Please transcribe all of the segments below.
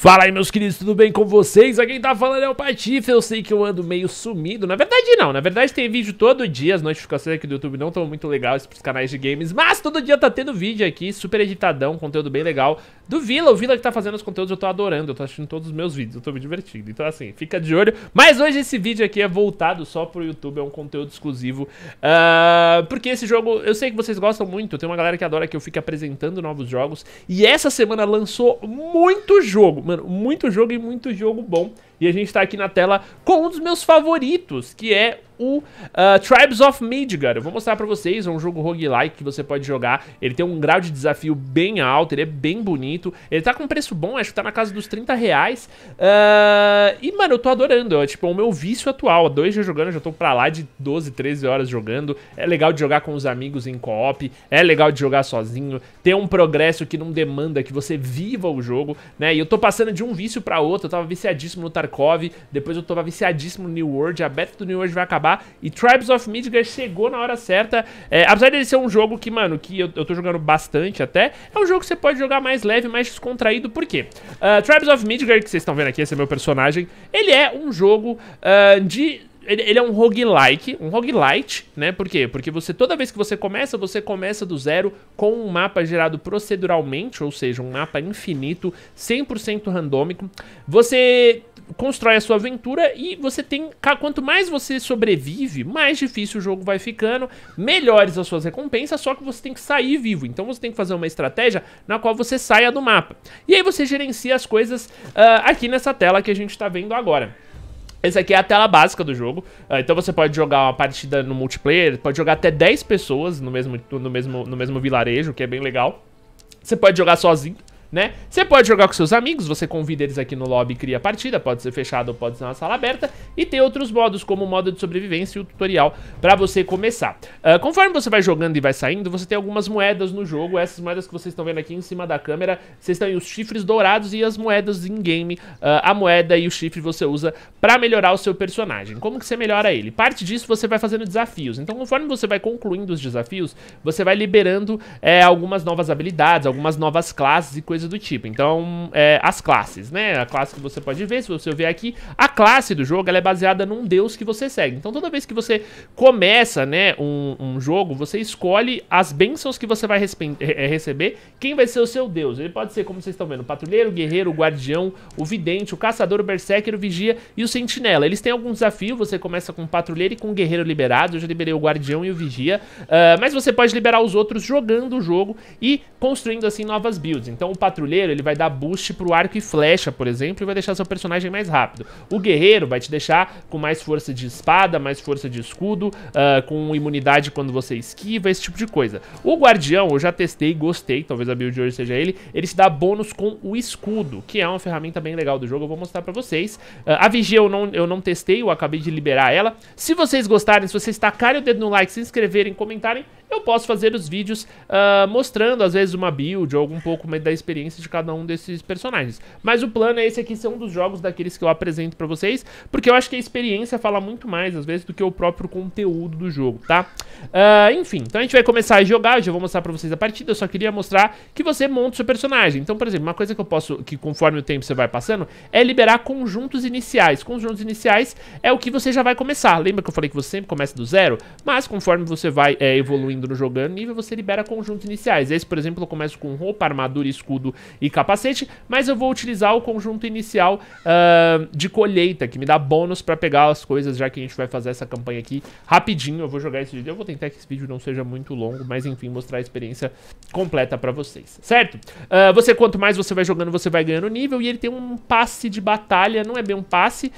Fala aí, meus queridos, tudo bem com vocês? Aqui quem tá falando é o Patife, eu sei que eu ando meio sumido. Na verdade, não. Na verdade, tem vídeo todo dia. As notificações aqui do YouTube não estão muito legais pros canais de games. Mas todo dia tá tendo vídeo aqui, super editadão, conteúdo bem legal. Do Vila, o Vila que tá fazendo os conteúdos eu tô adorando. Eu tô assistindo todos os meus vídeos, eu tô me divertindo. Então, assim, fica de olho. Mas hoje esse vídeo aqui é voltado só pro YouTube, é um conteúdo exclusivo. Uh, porque esse jogo, eu sei que vocês gostam muito. Tem uma galera que adora que eu fique apresentando novos jogos. E essa semana lançou muito jogo Mano, muito jogo e muito jogo bom. E a gente tá aqui na tela com um dos meus favoritos, que é o uh, Tribes of Midgard. Eu vou mostrar pra vocês, é um jogo roguelike que você pode jogar. Ele tem um grau de desafio bem alto, ele é bem bonito. Ele tá com um preço bom, acho que tá na casa dos 30 reais. Uh, e, mano, eu tô adorando. É, tipo, é o meu vício atual. Dois dias jogando, já tô pra lá de 12, 13 horas jogando. É legal de jogar com os amigos em co-op. É legal de jogar sozinho. Tem um progresso que não demanda que você viva o jogo, né? E eu tô passando de um vício pra outro. Eu tava viciadíssimo no Tarkov, depois eu tava viciadíssimo no New World. A beta do New World vai acabar acabar. E Tribes of Midgar chegou na hora certa. É, apesar dele ser um jogo que, mano, que eu, eu tô jogando bastante até, é um jogo que você pode jogar mais leve, mais descontraído. Por quê? Uh, Tribes of Midgar, que vocês estão vendo aqui, esse é meu personagem, ele é um jogo uh, de ele, é um roguelike, um roguelite, né? Por quê? Porque você, toda vez que você começa, você começa do zero com um mapa gerado proceduralmente, ou seja, um mapa infinito, 100% randômico. Você constrói a sua aventura e você tem. Quanto mais você sobrevive, mais difícil o jogo vai ficando, melhores as suas recompensas, só que você tem que sair vivo. Então você tem que fazer uma estratégia na qual você saia do mapa. E aí você gerencia as coisas uh, aqui nessa tela que a gente está vendo agora. Essa aqui é a tela básica do jogo, ah, então você pode jogar uma partida no multiplayer, pode jogar até 10 pessoas no mesmo, no mesmo, no mesmo vilarejo, que é bem legal. Você pode jogar sozinho, né? Você pode jogar com seus amigos, você convida eles aqui no lobby e cria partida, pode ser fechado ou pode ser uma sala aberta, e tem outros modos, como o modo de sobrevivência e o tutorial para você começar. Uh, conforme você vai jogando e vai saindo, você tem algumas moedas no jogo, essas moedas que vocês estão vendo aqui em cima da câmera, vocês têm os chifres dourados e as moedas in-game, uh, a moeda e o chifre você usa para melhorar o seu personagem. Como que você melhora ele? Parte disso você vai fazendo desafios, então conforme você vai concluindo os desafios, você vai liberando é, algumas novas habilidades, algumas novas classes e coisas coisa do tipo. Então, é, as classes, né? A classe que você pode ver, se você ver aqui, a classe do jogo ela é baseada num deus que você segue. Então, toda vez que você começa, né, um, um jogo, você escolhe as bênçãos que você vai é, receber, quem vai ser o seu deus. Ele pode ser, como vocês estão vendo, o patrulheiro, o guerreiro, o guardião, o vidente, o caçador, o berserker, o vigia e o sentinela. Eles têm algum desafio, você começa com o patrulheiro e com o guerreiro liberado. Eu já liberei o guardião e o vigia, uh, mas você pode liberar os outros jogando o jogo e construindo, assim, novas builds. Então, o patrulheiro, ele vai dar boost pro arco e flecha, por exemplo, e vai deixar seu personagem mais rápido. O guerreiro vai te deixar com mais força de espada, mais força de escudo, uh, com imunidade quando você esquiva, esse tipo de coisa. O guardião, eu já testei, gostei, talvez a build de hoje seja ele, ele te dá bônus com o escudo, que é uma ferramenta bem legal do jogo, eu vou mostrar pra vocês. Uh, a vigia eu não, eu não testei, eu acabei de liberar ela. Se vocês gostarem, se vocês tacarem o dedo no like, se inscreverem, comentarem, eu posso fazer os vídeos uh, mostrando, às vezes, uma build ou algum pouco da experiência de cada um desses personagens. Mas o plano é esse aqui ser um dos jogos daqueles que eu apresento pra vocês, porque eu acho que a experiência fala muito mais, às vezes, do que o próprio conteúdo do jogo, tá? Uh, enfim, então a gente vai começar a jogar, eu já vou mostrar pra vocês a partida, eu só queria mostrar que você monta o seu personagem. Então, por exemplo, uma coisa que eu posso, que conforme o tempo você vai passando, é liberar conjuntos iniciais. Conjuntos iniciais é o que você já vai começar. Lembra que eu falei que você sempre começa do zero? Mas conforme você vai é, evoluindo no jogando nível, você libera conjuntos iniciais. Esse, por exemplo, eu começo com roupa, armadura, escudo e capacete, mas eu vou utilizar o conjunto inicial uh, de colheita, que me dá bônus pra pegar as coisas, já que a gente vai fazer essa campanha aqui rapidinho. Eu vou jogar esse vídeo, eu vou tentar que esse vídeo não seja muito longo, mas enfim, mostrar a experiência completa pra vocês, certo? Uh, você, quanto mais você vai jogando, você vai ganhando nível, e ele tem um passe de batalha, não é bem um passe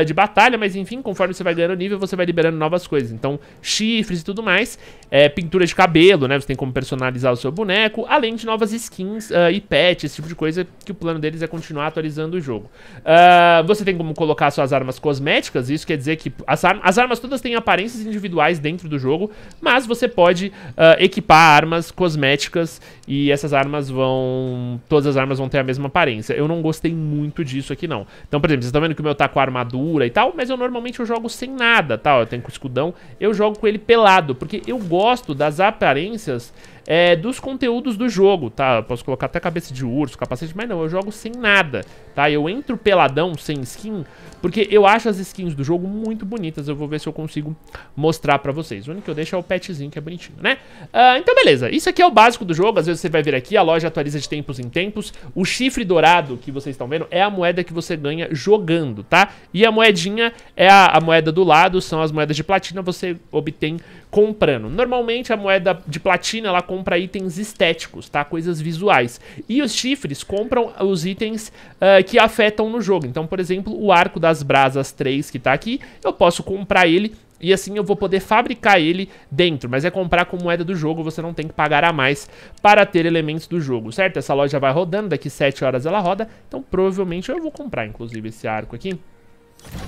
uh, de batalha, mas enfim, conforme você vai ganhando nível, você vai liberando novas coisas. Então, chifres e tudo mais, é, pintura de cabelo, né? Você tem como personalizar o seu boneco, além de novas skins uh, e pets, esse tipo de coisa que o plano deles é continuar atualizando o jogo. Uh, você tem como colocar suas armas cosméticas, isso quer dizer que as, ar as armas todas têm aparências individuais dentro do jogo, mas você pode uh, equipar armas cosméticas e essas armas vão... todas as armas vão ter a mesma aparência. Eu não gostei muito disso aqui não. Então, por exemplo, vocês estão vendo que o meu tá com armadura e tal, mas eu normalmente eu jogo sem nada, tal, tá? eu tenho com escudão, eu jogo com ele pelado, porque eu gosto gosto das aparências é, dos conteúdos do jogo, tá? Eu posso colocar até cabeça de urso, capacete, mas não, eu jogo sem nada, tá? Eu entro peladão, sem skin, porque eu acho as skins do jogo muito bonitas. Eu vou ver se eu consigo mostrar pra vocês. O único que eu deixo é o petzinho, que é bonitinho, né? Uh, então, beleza. Isso aqui é o básico do jogo. Às vezes você vai vir aqui, a loja atualiza de tempos em tempos. O chifre dourado que vocês estão vendo é a moeda que você ganha jogando, tá? E a moedinha é a, a moeda do lado, são as moedas de platina, você obtém comprando. Normalmente a moeda de platina ela compra itens estéticos, tá? Coisas visuais. E os chifres compram os itens uh, que afetam no jogo. Então, por exemplo, o arco das brasas 3 que tá aqui, eu posso comprar ele e assim eu vou poder fabricar ele dentro, mas é comprar com moeda do jogo, você não tem que pagar a mais para ter elementos do jogo, certo? Essa loja vai rodando, daqui 7 horas ela roda, então provavelmente eu vou comprar inclusive esse arco aqui.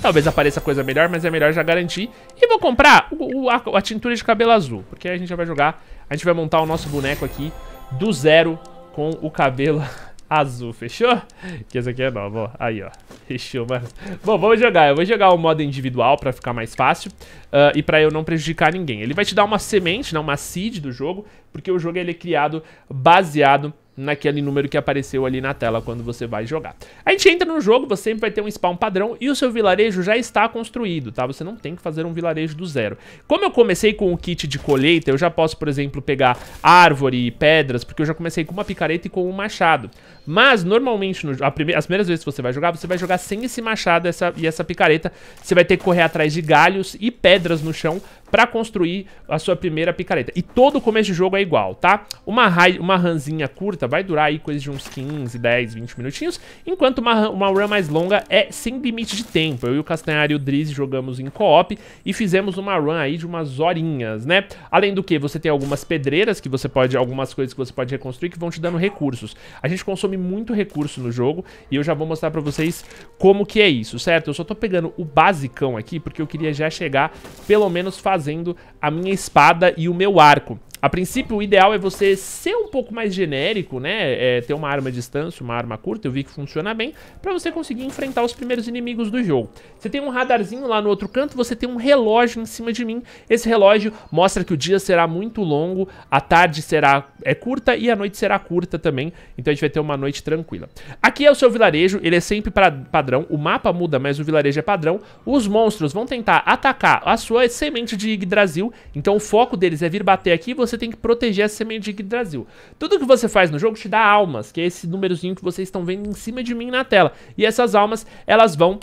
Talvez apareça coisa melhor, mas é melhor já garantir. E vou comprar o, o, a, a, tintura de cabelo azul, porque a gente já vai jogar. A gente vai montar o nosso boneco aqui do zero com o cabelo azul, fechou? Que esse aqui é novo, ó. Aí, ó. Fechou, mano. Bom, vamos jogar. Eu vou jogar o modo individual pra ficar mais fácil uh, e pra eu não prejudicar ninguém. Ele vai te dar uma semente, né, uma seed do jogo, porque o jogo ele é criado baseado naquele número que apareceu ali na tela quando você vai jogar. A gente entra no jogo, você sempre vai ter um spawn padrão e o seu vilarejo já está construído, tá? Você não tem que fazer um vilarejo do zero. Como eu comecei com o kit de colheita, eu já posso, por exemplo, pegar árvore e pedras, porque eu já comecei com uma picareta e com um machado. Mas, normalmente, no, prime as primeiras vezes que você vai jogar, você vai jogar sem esse machado essa, e essa picareta. Você vai ter que correr atrás de galhos e pedras no chão pra construir a sua primeira picareta. E todo começo de jogo é igual, tá? Uma, uma ranzinha curta vai durar aí coisa de uns 15, 10, 20 minutinhos, enquanto uma, uma run mais longa é sem limite de tempo. Eu e o Castanhari e o Driz jogamos em co-op e fizemos uma run aí de umas horinhas, né? Além do que, você tem algumas pedreiras que você pode, algumas coisas que você pode reconstruir que vão te dando recursos. A gente consome consome muito recurso no jogo e eu já vou mostrar pra vocês como que é isso, certo? Eu só tô pegando o basicão aqui porque eu queria já chegar pelo menos fazendo a minha espada e o meu arco. A princípio, o ideal é você ser um pouco mais genérico, né? É, ter uma arma à distância, uma arma curta, eu vi que funciona bem, pra você conseguir enfrentar os primeiros inimigos do jogo. Você tem um radarzinho lá no outro canto, você tem um relógio em cima de mim. Esse relógio mostra que o dia será muito longo, a tarde será é curta e a noite será curta também, então a gente vai ter uma noite tranquila. Aqui é o seu vilarejo, ele é sempre pra, padrão, o mapa muda, mas o vilarejo é padrão. Os monstros vão tentar atacar a sua semente de Yggdrasil, então o foco deles é vir bater aqui e você você tem que proteger essa semente de Yggdrasil. Tudo que você faz no jogo te dá almas, que é esse númerozinho que vocês estão vendo em cima de mim na tela. E essas almas, elas vão...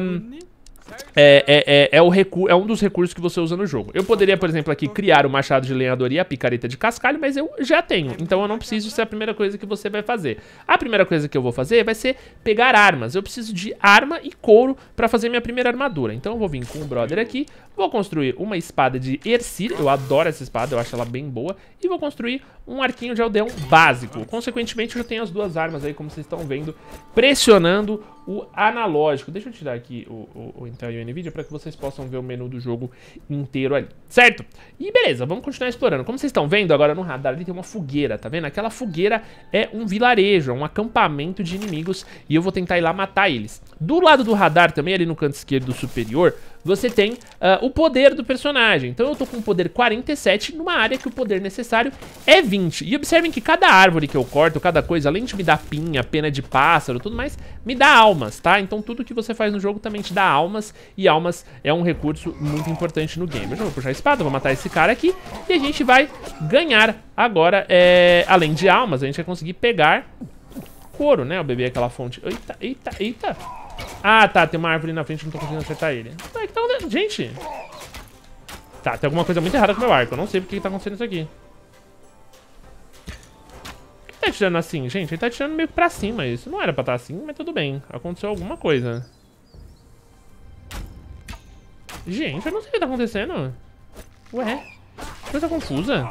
Um, é, é, é, é, o recu é um dos recursos que você usa no jogo. Eu poderia, por exemplo, aqui criar o machado de lenhador e a picareta de cascalho, mas eu já tenho. Então eu não preciso ser a primeira coisa que você vai fazer. A primeira coisa que eu vou fazer vai ser pegar armas. Eu preciso de arma e couro pra fazer minha primeira armadura. Então eu vou vir com o brother aqui, vou construir uma espada de Ercir. Eu adoro essa espada, eu acho ela bem boa. E vou construir um arquinho de aldeão básico. Consequentemente, eu já tenho as duas armas aí, como vocês estão vendo, pressionando o analógico. Deixa eu tirar aqui o, o, o Intel e o NVIDIA para que vocês possam ver o menu do jogo inteiro ali, certo? E beleza, vamos continuar explorando. Como vocês estão vendo agora no radar ali tem uma fogueira, tá vendo? Aquela fogueira é um vilarejo, é um acampamento de inimigos e eu vou tentar ir lá matar eles. Do lado do radar também, ali no canto esquerdo superior, você tem uh, o poder do personagem. Então eu tô com o poder 47 numa área que o poder necessário é 20. E observem que cada árvore que eu corto, cada coisa, além de me dar pinha, pena de pássaro, tudo mais, me dá almas, tá? Então tudo que você faz no jogo também te dá almas, e almas é um recurso muito importante no game. Eu vou puxar a espada, vou matar esse cara aqui, e a gente vai ganhar agora, é... além de almas, a gente vai conseguir pegar couro, né? Eu bebi é aquela fonte. Eita, eita, eita. Ah, tá, tem uma árvore ali na frente, não tô conseguindo acertar ele. Ué, que tá acontecendo? Gente! Tá, tem alguma coisa muito errada com o meu arco. Eu não sei porque que tá acontecendo isso aqui. Por que tá atirando assim, gente? Ele tá atirando meio pra cima. Isso não era pra estar tá assim, mas tudo bem. Aconteceu alguma coisa. Gente, eu não sei o que tá acontecendo. Ué, coisa tá confusa.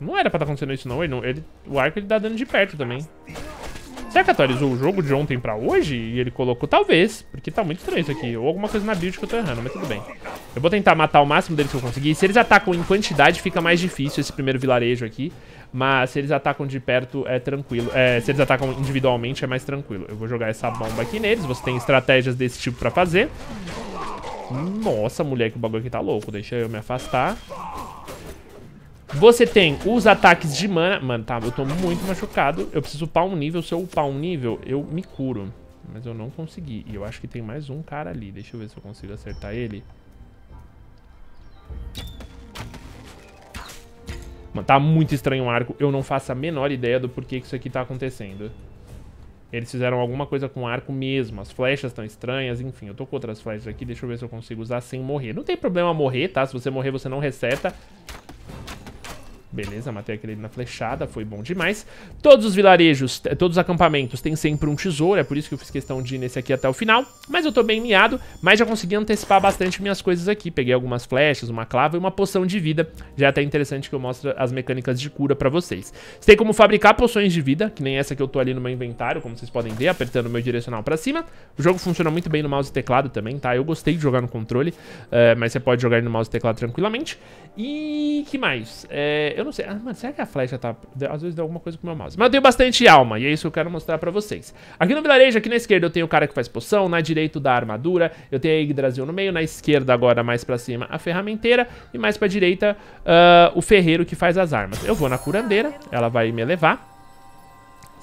Não era pra estar tá acontecendo isso, não. Ele, ele, o arco ele dá dano de perto também. Será que atualizou o jogo de ontem pra hoje? E ele colocou, talvez, porque tá muito estranho isso aqui. Ou alguma coisa na build que eu tô errando, mas tudo bem. Eu vou tentar matar o máximo deles que eu conseguir. Se eles atacam em quantidade, fica mais difícil esse primeiro vilarejo aqui. Mas se eles atacam de perto, é tranquilo. É, se eles atacam individualmente, é mais tranquilo. Eu vou jogar essa bomba aqui neles. Você tem estratégias desse tipo pra fazer. Nossa, mulher, que o bagulho aqui tá louco. Deixa eu me afastar. Você tem os ataques de mana. Mano, tá, eu tô muito machucado. Eu preciso upar um nível. Se eu upar um nível, eu me curo. Mas eu não consegui. E eu acho que tem mais um cara ali. Deixa eu ver se eu consigo acertar ele. Mano, tá muito estranho o arco. Eu não faço a menor ideia do porquê que isso aqui tá acontecendo. Eles fizeram alguma coisa com o arco mesmo. As flechas estão estranhas. Enfim, eu tô com outras flechas aqui. Deixa eu ver se eu consigo usar sem morrer. Não tem problema morrer, tá? Se você morrer, você não reseta. Beleza, matei aquele na flechada, foi bom demais. Todos os vilarejos, todos os acampamentos têm sempre um tesouro, é por isso que eu fiz questão de ir nesse aqui até o final. Mas eu tô bem miado, mas já consegui antecipar bastante minhas coisas aqui. Peguei algumas flechas, uma clava e uma poção de vida. Já é até interessante que eu mostro as mecânicas de cura pra vocês. Você tem como fabricar poções de vida, que nem essa que eu tô ali no meu inventário, como vocês podem ver, apertando o meu direcional pra cima. O jogo funciona muito bem no mouse e teclado também, tá? Eu gostei de jogar no controle, eh, mas você pode jogar no mouse e teclado tranquilamente. E que mais? Eh, eu não sei. Ah, mas será que a flecha tá... Às vezes deu alguma coisa com o meu mouse. Mas eu tenho bastante alma, e é isso que eu quero mostrar pra vocês. Aqui no vilarejo, aqui na esquerda, eu tenho o cara que faz poção. Na direita, da armadura. Eu tenho a Yggdrasil no meio. Na esquerda, agora, mais pra cima, a ferramenteira. E mais pra direita, uh, o ferreiro que faz as armas. Eu vou na curandeira. Ela vai me levar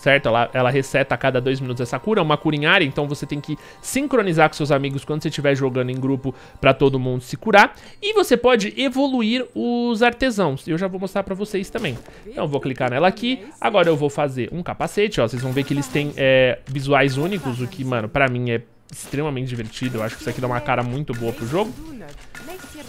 certo? Ela, ela reseta a cada dois minutos essa cura, é uma cura em área, então você tem que sincronizar com seus amigos quando você estiver jogando em grupo pra todo mundo se curar. E você pode evoluir os artesãos, eu já vou mostrar pra vocês também. Então eu vou clicar nela aqui, agora eu vou fazer um capacete, ó, vocês vão ver que eles têm é, visuais únicos, o que, mano, pra mim é extremamente divertido, eu acho que isso aqui dá uma cara muito boa pro jogo.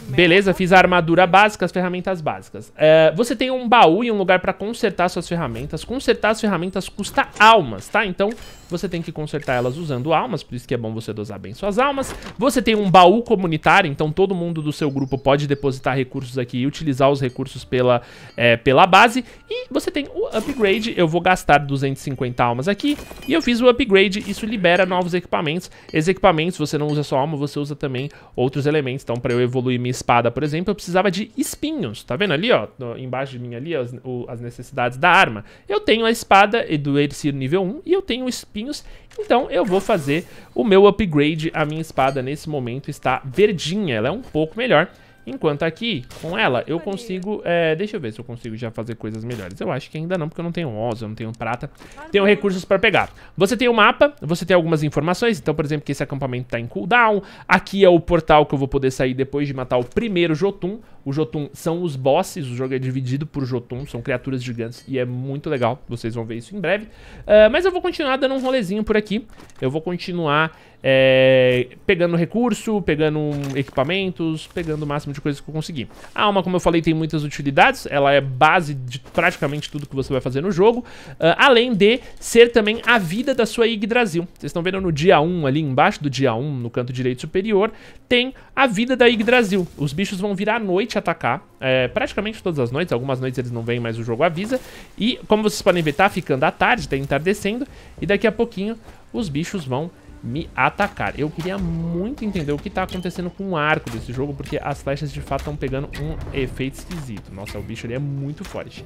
Beleza, fiz a armadura básica, as ferramentas básicas. É, você tem um baú e um lugar pra consertar suas ferramentas. Consertar as ferramentas custa almas, tá? Então você tem que consertar elas usando almas, por isso que é bom você dosar bem suas almas. Você tem um baú comunitário, então todo mundo do seu grupo pode depositar recursos aqui e utilizar os recursos pela, é, pela base. E você tem o upgrade, eu vou gastar 250 almas aqui. E eu fiz o upgrade, isso libera novos equipamentos. Esses equipamentos você não usa só alma, você usa também outros elementos. Então pra eu evoluir minha espada, por exemplo, eu precisava de espinhos. Tá vendo ali, ó? No, embaixo de mim ali, as, o, as necessidades da arma. Eu tenho a espada do Ercir nível 1 e eu tenho espinhos. Então eu vou fazer o meu upgrade. A minha espada nesse momento está verdinha. Ela é um pouco melhor. Enquanto aqui, com ela, eu consigo... É, deixa eu ver se eu consigo já fazer coisas melhores. Eu acho que ainda não, porque eu não tenho oz, eu não tenho prata. Tenho recursos para pegar. Você tem o um mapa, você tem algumas informações. Então, por exemplo, que esse acampamento tá em cooldown. Aqui é o portal que eu vou poder sair depois de matar o primeiro Jotun. O Jotun são os bosses, o jogo é dividido por Jotun, são criaturas gigantes e é muito legal. Vocês vão ver isso em breve. Uh, mas eu vou continuar dando um rolezinho por aqui. Eu vou continuar é, pegando recurso, pegando equipamentos, pegando o máximo de coisas que eu conseguir. A alma, como eu falei, tem muitas utilidades, ela é base de praticamente tudo que você vai fazer no jogo, uh, além de ser também a vida da sua Yggdrasil. Vocês estão vendo no dia 1 ali embaixo do dia 1, no canto direito superior, tem a vida da Yggdrasil. Os bichos vão vir à noite atacar, é, praticamente todas as noites, algumas noites eles não vêm, mas o jogo avisa. E como vocês podem ver, tá ficando à tarde, tá entardecendo, e daqui a pouquinho os bichos vão me atacar. Eu queria muito entender o que tá acontecendo com o arco desse jogo, porque as flechas de fato estão pegando um efeito esquisito. Nossa, o bicho ali é muito forte.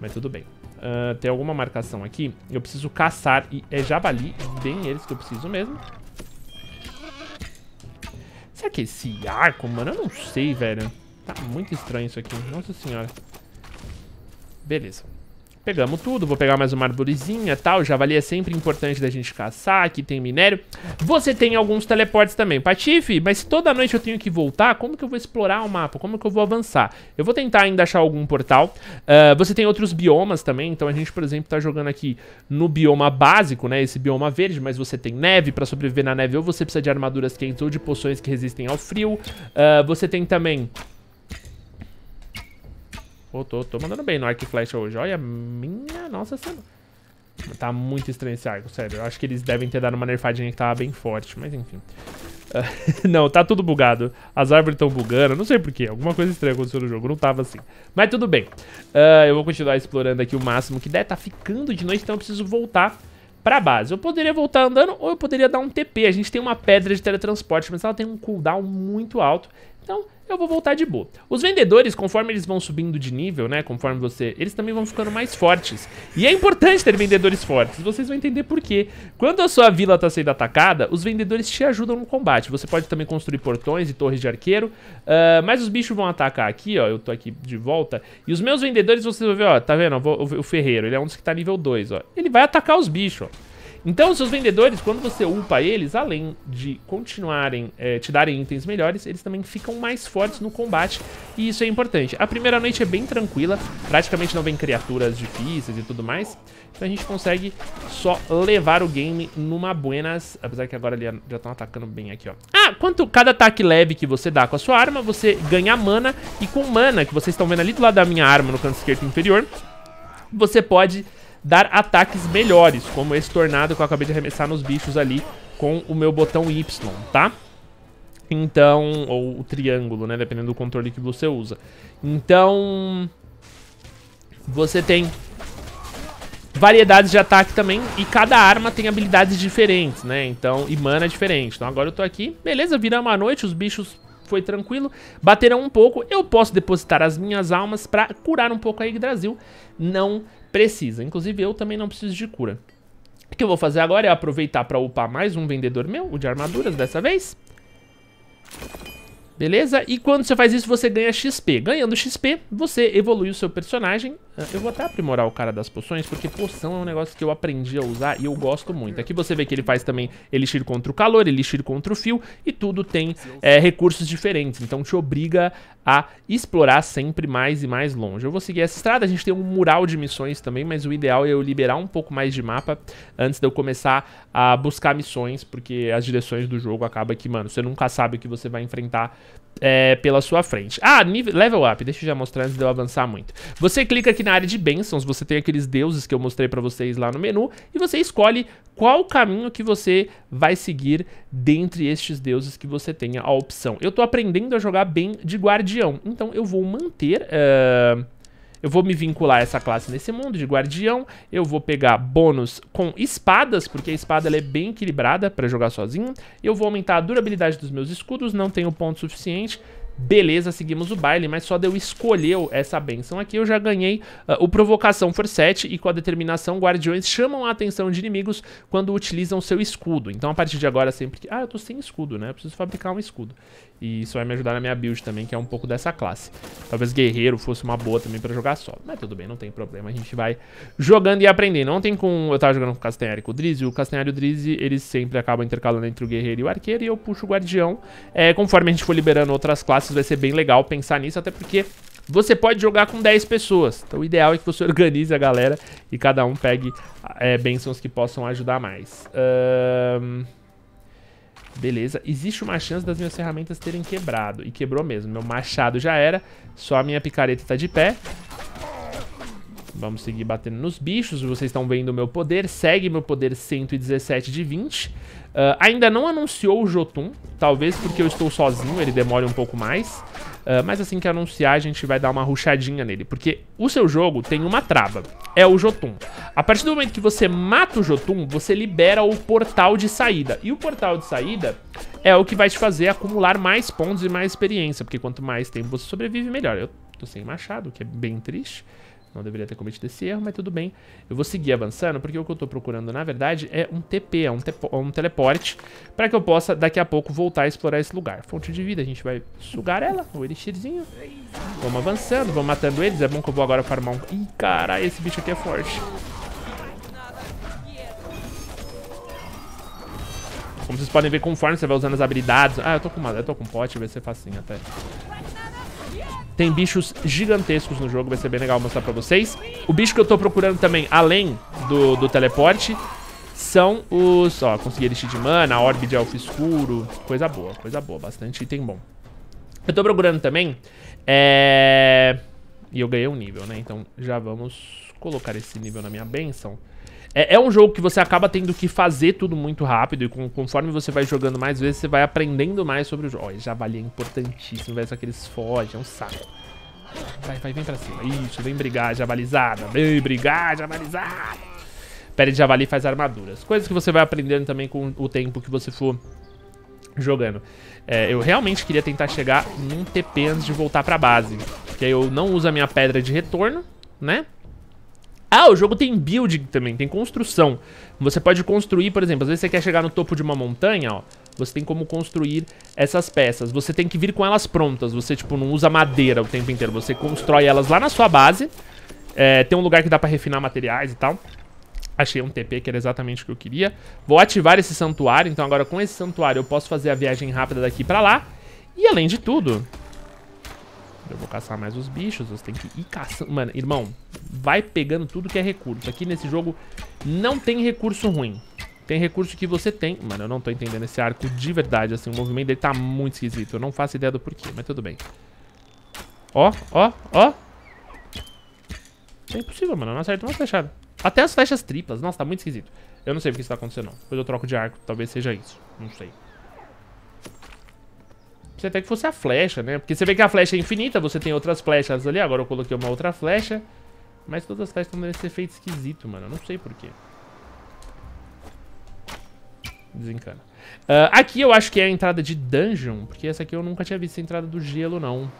Mas tudo bem. Uh, tem alguma marcação aqui. Eu preciso caçar e é javali, bem eles que eu preciso mesmo. Será que é esse arco, mano? Eu não sei, velho. Tá muito estranho isso aqui. Nossa senhora. Beleza. Pegamos tudo, vou pegar mais uma arvorezinha e tal. Javali é sempre importante da gente caçar, aqui tem minério. Você tem alguns teleportes também. Patife, mas se toda noite eu tenho que voltar, como que eu vou explorar o mapa? Como que eu vou avançar? Eu vou tentar ainda achar algum portal. Uh, você tem outros biomas também, então a gente, por exemplo, tá jogando aqui no bioma básico, né? Esse bioma verde, mas você tem neve para sobreviver na neve, ou você precisa de armaduras quentes ou de poções que resistem ao frio. Uh, você tem também... Pô, tô, tô mandando bem no arco e flecha hoje. Olha, minha nossa senhora. Tá muito estranho esse arco, sério. Eu acho que eles devem ter dado uma nerfadinha que tava bem forte, mas enfim. Uh, não, tá tudo bugado. As árvores estão bugando, não sei porquê. Alguma coisa estranha aconteceu no jogo, não tava assim. Mas tudo bem. Uh, eu vou continuar explorando aqui o máximo que der. Tá ficando de noite, então eu preciso voltar pra base. Eu poderia voltar andando ou eu poderia dar um TP. A gente tem uma pedra de teletransporte, mas ela tem um cooldown muito alto. Então, eu vou voltar de boa. Os vendedores, conforme eles vão subindo de nível, né? Conforme você... Eles também vão ficando mais fortes. E é importante ter vendedores fortes. Vocês vão entender por quê. Quando a sua vila tá sendo atacada, os vendedores te ajudam no combate. Você pode também construir portões e torres de arqueiro. Uh, mas os bichos vão atacar aqui, ó. Eu tô aqui de volta. E os meus vendedores, vocês vão ver, ó. Tá vendo? O ferreiro, ele é um dos que tá nível 2, ó. Ele vai atacar os bichos, ó. Então, seus vendedores, quando você upa eles, além de continuarem, é, te darem itens melhores, eles também ficam mais fortes no combate, e isso é importante. A primeira noite é bem tranquila, praticamente não vem criaturas difíceis e tudo mais, então a gente consegue só levar o game numa buenas, apesar que agora eles já estão atacando bem aqui, ó. Ah, quanto cada ataque leve que você dá com a sua arma, você ganha mana, e com mana, que vocês estão vendo ali do lado da minha arma no canto esquerdo inferior, você pode dar ataques melhores, como esse tornado que eu acabei de arremessar nos bichos ali com o meu botão Y, tá? Então, ou o triângulo, né, dependendo do controle que você usa. Então, você tem variedades de ataque também e cada arma tem habilidades diferentes, né? Então, e mana é diferente. Então agora eu tô aqui, beleza, viramos a noite, os bichos foi tranquilo, bateram um pouco. Eu posso depositar as minhas almas pra curar um pouco a Yggdrasil, não precisa. Inclusive, eu também não preciso de cura. O que eu vou fazer agora é aproveitar pra upar mais um vendedor meu, o de armaduras dessa vez. Beleza? E quando você faz isso, você ganha XP. Ganhando XP, você evolui o seu personagem ah, eu vou até aprimorar o cara das poções, porque poção é um negócio que eu aprendi a usar e eu gosto muito. Aqui é você vê que ele faz também elixir contra o calor, elixir contra o fio, e tudo tem é, recursos diferentes. Então te obriga a explorar sempre mais e mais longe. Eu vou seguir essa estrada, a gente tem um mural de missões também, mas o ideal é eu liberar um pouco mais de mapa antes de eu começar a buscar missões, porque as direções do jogo acabam que, mano, você nunca sabe o que você vai enfrentar é, pela sua frente. Ah, nível, level up, deixa eu já mostrar antes de eu avançar muito. Você clica aqui na área de bênçãos, você tem aqueles deuses que eu mostrei pra vocês lá no menu, e você escolhe qual caminho que você vai seguir dentre estes deuses que você tenha a opção. Eu tô aprendendo a jogar bem de guardião, então eu vou manter... Uh eu vou me vincular a essa classe nesse mundo de guardião, eu vou pegar bônus com espadas, porque a espada é bem equilibrada para jogar sozinho, eu vou aumentar a durabilidade dos meus escudos, não tenho ponto suficiente, Beleza, seguimos o baile, mas só deu escolheu essa benção aqui, eu já ganhei uh, o Provocação for 7 e com a determinação, guardiões chamam a atenção de inimigos quando utilizam seu escudo. Então a partir de agora, sempre que... Ah, eu tô sem escudo, né? Eu preciso fabricar um escudo. E isso vai me ajudar na minha build também, que é um pouco dessa classe. Talvez guerreiro fosse uma boa também pra jogar só. Mas tudo bem, não tem problema, a gente vai jogando e aprendendo. Ontem com... eu tava jogando com o Castanhari e com o Drizzy, o Castanhari e o Drizzy, eles sempre acabam intercalando entre o guerreiro e o arqueiro, e eu puxo o guardião. É, conforme a gente for liberando outras classes, vai ser bem legal pensar nisso, até porque você pode jogar com 10 pessoas. Então o ideal é que você organize a galera e cada um pegue é, bênçãos que possam ajudar mais. Um... Beleza, existe uma chance das minhas ferramentas terem quebrado E quebrou mesmo, meu machado já era Só a minha picareta tá de pé Vamos seguir batendo nos bichos, vocês estão vendo o meu poder, segue meu poder 117 de 20. Uh, ah, ainda não anunciou o Jotun, talvez porque eu estou sozinho, ele demore um pouco mais. Uh, mas assim que anunciar, a gente vai dar uma ruchadinha nele, porque o seu jogo tem uma trava, é o Jotun. A partir do momento que você mata o Jotun, você libera o portal de saída. E o portal de saída é o que vai te fazer acumular mais pontos e mais experiência, porque quanto mais tempo você sobrevive, melhor. Eu tô sem machado, o que é bem triste. Não deveria ter cometido esse erro, mas tudo bem. Eu vou seguir avançando, porque o que eu tô procurando, na verdade, é um TP, é um, te um teleporte, para que eu possa, daqui a pouco, voltar a explorar esse lugar. Fonte de vida, a gente vai sugar ela, o elixirzinho. Vamos avançando, vamos matando eles. É bom que eu vou agora farmar um... Ih, caralho, esse bicho aqui é forte. Como vocês podem ver, conforme você vai usando as habilidades... Ah, eu tô com uma... Eu tô com um pote, vai ser facinho até. Tem bichos gigantescos no jogo, vai ser bem legal mostrar pra vocês. O bicho que eu tô procurando também, além do, do teleporte, são os... Ó, consegui elixir de mana, orbe de elfo escuro. Coisa boa, coisa boa. Bastante item bom. Eu tô procurando também... É... E eu ganhei um nível, né? Então já vamos colocar esse nível na minha benção. É, é, um jogo que você acaba tendo que fazer tudo muito rápido e com, conforme você vai jogando mais vezes, você vai aprendendo mais sobre o jogo. Olha, javali é importantíssimo, vai só que eles fogem, é um saco. Vai, vai, vem pra cima. Isso, vem brigar, javalizada. Vem brigar, javalizada. Pele de javali faz armaduras. Coisas que você vai aprendendo também com o tempo que você for jogando. É, eu realmente queria tentar chegar num TP antes de voltar pra base. Porque aí eu não uso a minha pedra de retorno, né? Ah, o jogo tem building também, tem construção. Você pode construir, por exemplo, às vezes você quer chegar no topo de uma montanha, ó. Você tem como construir essas peças. Você tem que vir com elas prontas. Você, tipo, não usa madeira o tempo inteiro. Você constrói elas lá na sua base. É, tem um lugar que dá pra refinar materiais e tal. Achei um TP que era exatamente o que eu queria. Vou ativar esse santuário. Então agora com esse santuário eu posso fazer a viagem rápida daqui pra lá. E além de tudo, eu vou caçar mais os bichos, você tem que ir caçando. Mano, irmão, vai pegando tudo que é recurso. Aqui nesse jogo não tem recurso ruim. Tem recurso que você tem. Mano, eu não tô entendendo esse arco de verdade, assim. O movimento dele tá muito esquisito. Eu não faço ideia do porquê, mas tudo bem. Ó, ó, ó. É impossível, mano. Eu não acerto uma tá fechada. Até as flechas triplas. Nossa, tá muito esquisito. Eu não sei o que está acontecendo, não. Depois eu troco de arco. Talvez seja isso. Não sei até que fosse a flecha, né? Porque você vê que a flecha é infinita, você tem outras flechas ali. Agora eu coloquei uma outra flecha. Mas todas as flechas estão dando esse efeito esquisito, mano. Eu não sei porquê. Desencana. Uh, aqui eu acho que é a entrada de dungeon, porque essa aqui eu nunca tinha visto a entrada do gelo, não.